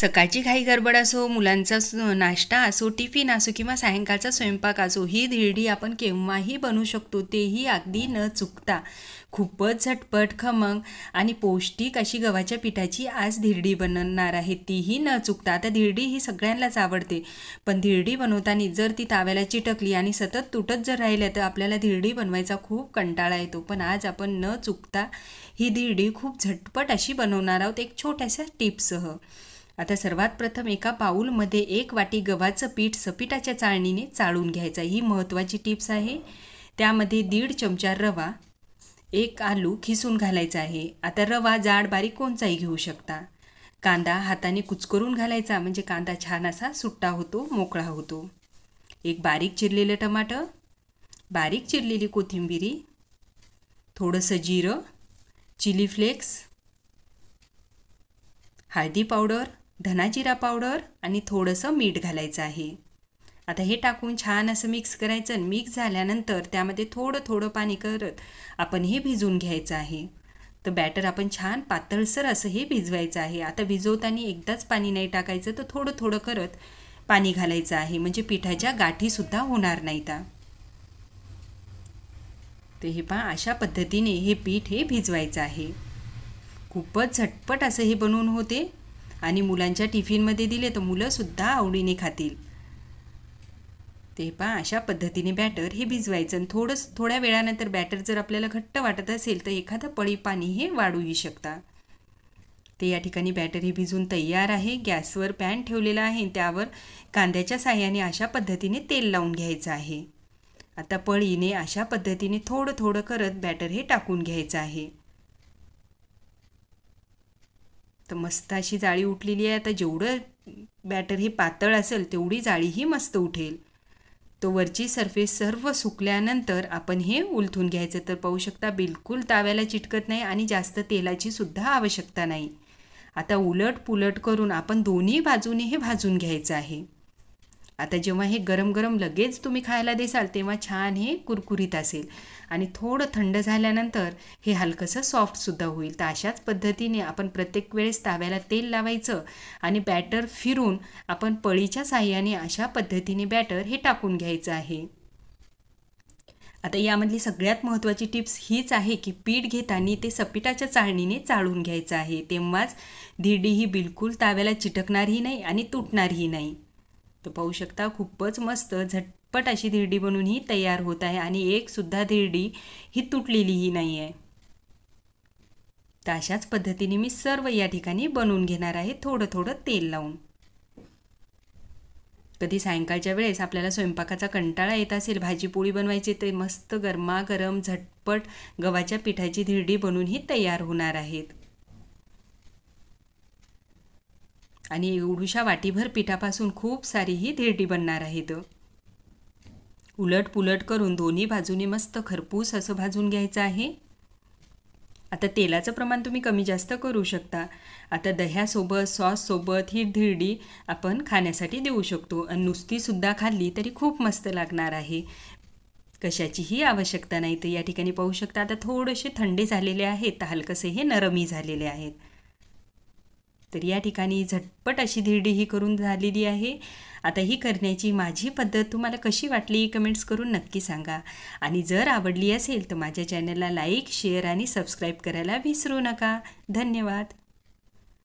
सकाळची घाई गडबड असो मुलांचा नाश्ता असो टिफिन असो किंवा सायंकाळचा स्वयंपाक असो ही धिरडी आपण केव्हाही बनवू शकतो तेही अगदी न चुकता खूपच झटपट खमंग आणि पौष्टिक अशी गव्हाच्या पिठाची आज धिरडी बनणार आहे तीही न चुकता आता धिरडी ही सगळ्यांनाच आवडते पण धिरडी बनवताना जर ती ताव्याला चिटकली आणि सतत तुटत जर राहिल्या तर आपल्याला धिरडी बनवायचा खूप कंटाळा येतो पण आज आपण न चुकता ही धिरडी खूप झटपट अशी बनवणार आहोत एक छोट्याशा टिपसह आता सर्वात प्रथम एका पाऊलमध्ये एक वाटी गव्हाचं पीठ सपिटाच्या चाळणीने चाळून घ्यायचं ही महत्त्वाची टिप्स आहे त्यामध्ये दीड चमचा रवा एक आलू खिसून घालायचा आहे आता रवा जाड बारीक कोणचाही घेऊ शकता कांदा हाताने कुचकरून घालायचा म्हणजे कांदा छान असा सुट्टा होतो मोकळा होतो एक बारीक चिरलेलं टमाटं बारीक चिरलेली कोथिंबिरी थोडंसं जिरं चिली फ्लेक्स हळदी पावडर धनाजिरा पावडर आणि थोडंसं मीठ घालायचं आहे आता हे टाकून छान असं मिक्स करायचं आणि मिक्स झाल्यानंतर त्यामध्ये थोडं थोडं पाणी करत आपण हे भिजवून घ्यायचं आहे तर बॅटर आपण छान पातळसर असं हे भिजवायचं आहे आता भिजवताना एकदाच पाणी नाही टाकायचं तर थोडं थोडं करत पाणी घालायचं आहे म्हणजे पिठाच्या गाठीसुद्धा होणार नाही ता तर हे पहा अशा पद्धतीने हे पीठ हे भिजवायचं आहे खूपच झटपट असं हे बनवून होते आणि मुलांच्या टिफिनमध्ये दिले तर मुलंसुद्धा आवडीने खातील ते पहा अशा पद्धतीने बॅटर हे भिजवायचं आणि थोडंसं थोड्या वेळानंतर बॅटर जर आपल्याला घट्ट वाटत असेल तर एखादं पळी पाणी हे वाढूही शकता ते या ठिकाणी बॅटर हे भिजून तयार आहे गॅसवर पॅन ठेवलेला आहे त्यावर कांद्याच्या साह्याने अशा पद्धतीने तेल लावून घ्यायचं आहे आता पळीने अशा पद्धतीने थोडं थोडं करत बॅटर हे टाकून घ्यायचं आहे तर मस्त अशी जाळी उठलेली आहे आता जेवढं बॅटर हे पातळ असेल तेवढी जाळीही मस्त उठेल तो वरची सरफेस सर्व सुकल्यानंतर आपण हे उलथून घ्यायचं तर पाहू शकता बिलकुल ताव्याला चिटकत नाही आणि जास्त तेलाची सुद्धा आवश्यकता नाही आता उलट पुलट करून आपण दोन्ही बाजूने हे भाजून घ्यायचं आहे आता जेव्हा हे गरम गरम लगेच तुम्ही खायला देसाल तेव्हा छान हे कुरकुरीत असेल आणि थोडं थंड झाल्यानंतर हे हलकंसं सॉफ्टसुद्धा होईल तर अशाच पद्धतीने आपण प्रत्येक वेळेस ताव्याला तेल लावायचं आणि बॅटर फिरून आपण पळीच्या साह्याने अशा पद्धतीने बॅटर हे टाकून घ्यायचं आहे आता यामधली सगळ्यात महत्त्वाची टिप्स हीच आहे की पीठ घेताना ते सपिटाच्या चाळणीने चाळून घ्यायचं आहे तेव्हाच धिरडी ही बिलकुल ताव्याला चिटकणारही नाही आणि तुटणारही नाही तर पाहू शकता खूपच मस्त झटपट अशी धिरडी बनून ही तयार होत आहे आणि एकसुद्धा धिरडी ही तुटलेलीही नाही आहे तर अशाच पद्धतीने मी सर्व या ठिकाणी बनवून घेणार आहे थोडं थोडं तेल लावून कधी सायंकाळच्या वेळेस आपल्याला स्वयंपाकाचा कंटाळा येत असेल भाजीपोळी बनवायची ते मस्त गरमागरम झटपट गव्हाच्या पिठाची धिरडी बनूनही ही तयार होणार आहेत आणि एवढूशा वाटीभर पिठापासून खूप सारी ही धिरडी बनणार आहेत उलट पुलट करून दोन्ही बाजूने मस्त खरपूस असं भाजून घ्यायचं आहे आता तेलाचं प्रमाण तुम्ही कमी जास्त करू शकता आता दह्यासोबत सॉससोबत ही धिरडी आपण खाण्यासाठी देऊ शकतो आणि नुसतीसुद्धा खाल्ली तरी खूप मस्त लागणार आहे कशाचीही आवश्यकता नाही तर या ठिकाणी पाहू शकता आता थोडेसे थंडे झालेले आहेत तर हलकसे हे नरमी झालेले आहेत तर या ठिकाणी झटपट अशी धिरडी ही करून झालेली आहे आता ही करण्याची माझी पद्धत तुम्हाला कशी वाटली कमेंट्स करून नक्की सांगा आणि जर आवडली असेल तर माझ्या चॅनलला लाईक शेअर आणि सबस्क्राईब करायला विसरू नका धन्यवाद